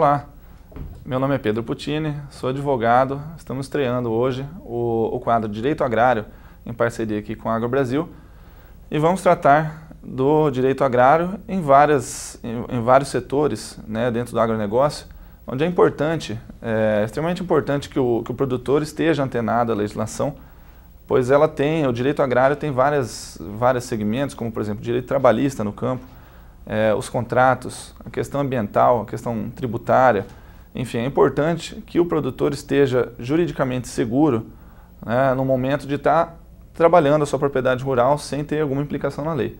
Olá, meu nome é Pedro Putini, sou advogado. Estamos estreando hoje o, o quadro Direito Agrário, em parceria aqui com a AgroBrasil. E vamos tratar do direito agrário em, várias, em, em vários setores né, dentro do agronegócio, onde é importante, é, é extremamente importante que o, que o produtor esteja antenado à legislação, pois ela tem, o direito agrário tem várias, vários segmentos, como por exemplo, direito trabalhista no campo, é, os contratos, a questão ambiental, a questão tributária. Enfim, é importante que o produtor esteja juridicamente seguro né, no momento de estar tá trabalhando a sua propriedade rural sem ter alguma implicação na lei.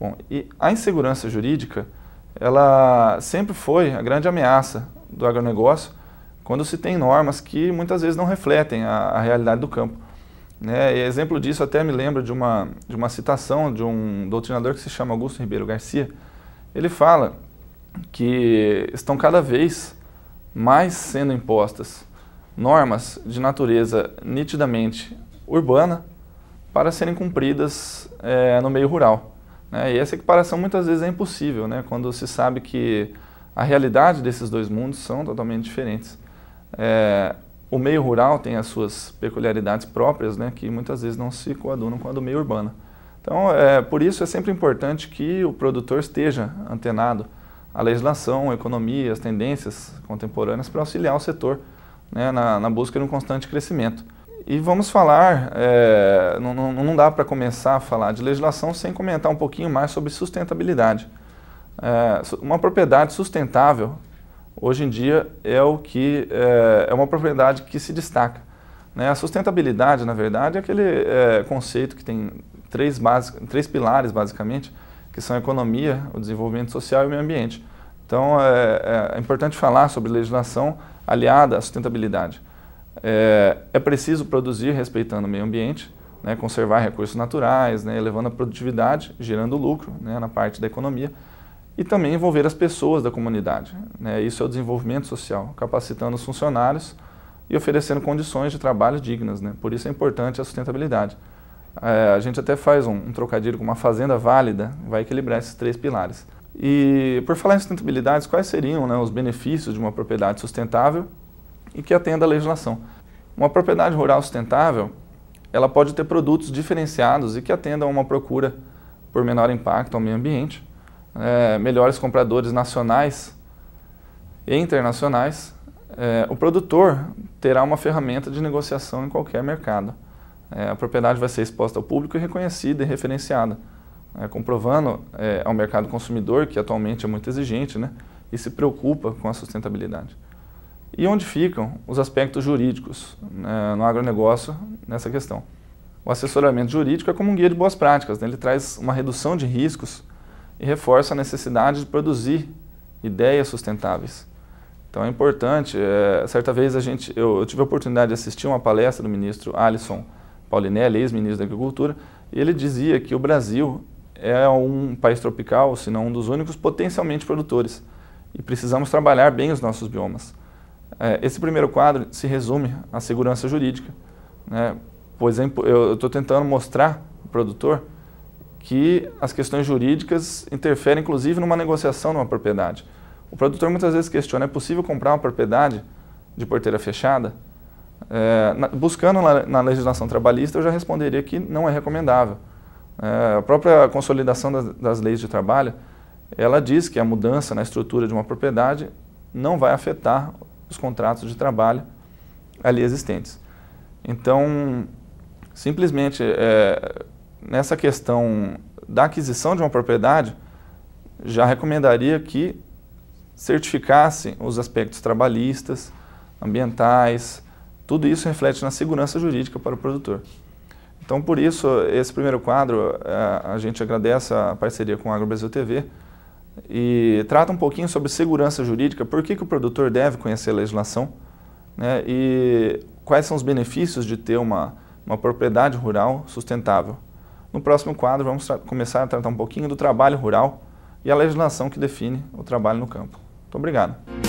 Bom, e a insegurança jurídica, ela sempre foi a grande ameaça do agronegócio quando se tem normas que muitas vezes não refletem a, a realidade do campo. Né? E exemplo disso até me lembra de uma, de uma citação de um doutrinador que se chama Augusto Ribeiro Garcia, ele fala que estão cada vez mais sendo impostas normas de natureza nitidamente urbana para serem cumpridas é, no meio rural. Né? E essa equiparação muitas vezes é impossível, né? quando se sabe que a realidade desses dois mundos são totalmente diferentes. É, o meio rural tem as suas peculiaridades próprias, né, que muitas vezes não se coadunam com a do meio urbano. Então, é, por isso é sempre importante que o produtor esteja antenado à legislação, à economia, às tendências contemporâneas para auxiliar o setor né, na, na, busca de um constante crescimento. E vamos falar, é, não, não, não, dá para começar a falar de legislação sem comentar um pouquinho mais sobre sustentabilidade. É, uma propriedade sustentável, hoje em dia, é, o que, é, é uma propriedade que se destaca. Né? A sustentabilidade, na verdade, é aquele é, conceito que tem três, três pilares, basicamente, que são a economia, o desenvolvimento social e o meio ambiente. Então, é, é, é importante falar sobre legislação aliada à sustentabilidade. É, é preciso produzir respeitando o meio ambiente, né, conservar recursos naturais, né, elevando a produtividade, gerando lucro né, na parte da economia, e também envolver as pessoas da comunidade. Né. isso é o desenvolvimento social, capacitando os funcionários e oferecendo condições de trabalho dignas. Né. Por isso é importante a sustentabilidade é, a gente até faz um, um trocadilho com uma fazenda válida, vai equilibrar esses três pilares. E por falar em sustentabilidade, quais seriam né, os benefícios de uma propriedade sustentável e que atenda à legislação? Uma propriedade rural sustentável, ela pode ter produtos diferenciados e que atendam a uma procura por menor impacto ao meio ambiente, é, melhores compradores nacionais e internacionais. É, o produtor terá uma ferramenta de negociação em qualquer mercado é, a propriedade vai ser exposta ao público e reconhecida e referenciada, é, comprovando é, ao mercado consumidor, que atualmente é muito exigente né, e se preocupa com a sustentabilidade. E onde ficam os aspectos jurídicos né, no agronegócio nessa questão? O assessoramento jurídico é como um guia de boas práticas, né, ele traz uma redução de riscos e reforça a necessidade de produzir ideias sustentáveis. Então é importante, é, certa vez a gente, eu, eu tive a oportunidade de assistir uma palestra do ministro Alisson Paulinelli, ex-ministro da Agricultura, ele dizia que o Brasil é um país tropical, se não um dos únicos, potencialmente produtores. E precisamos trabalhar bem os nossos biomas. É, esse primeiro quadro se resume à segurança jurídica. Né? exemplo, eu estou tentando mostrar ao produtor que as questões jurídicas interferem, inclusive, numa negociação de uma propriedade. O produtor muitas vezes questiona, é possível comprar uma propriedade de porteira fechada? É, na, buscando na, na, legislação trabalhista, eu já responderia que não é recomendável. É, a própria consolidação das, das, leis de trabalho, ela diz que a mudança na estrutura de uma propriedade não vai afetar os contratos de trabalho ali existentes. Então, simplesmente, é, nessa questão da aquisição de uma propriedade, já recomendaria que certificasse os aspectos trabalhistas, ambientais, tudo isso reflete na segurança jurídica para o produtor. Então, por isso, esse primeiro quadro, é, a gente agradece a parceria com a AgroBrasil TV e trata um pouquinho sobre segurança jurídica, por que, que o produtor deve conhecer a legislação né, e quais são os benefícios de ter uma, uma propriedade rural sustentável. No próximo quadro, vamos começar a tratar um pouquinho do trabalho rural e a legislação que define o trabalho no campo. Muito obrigado.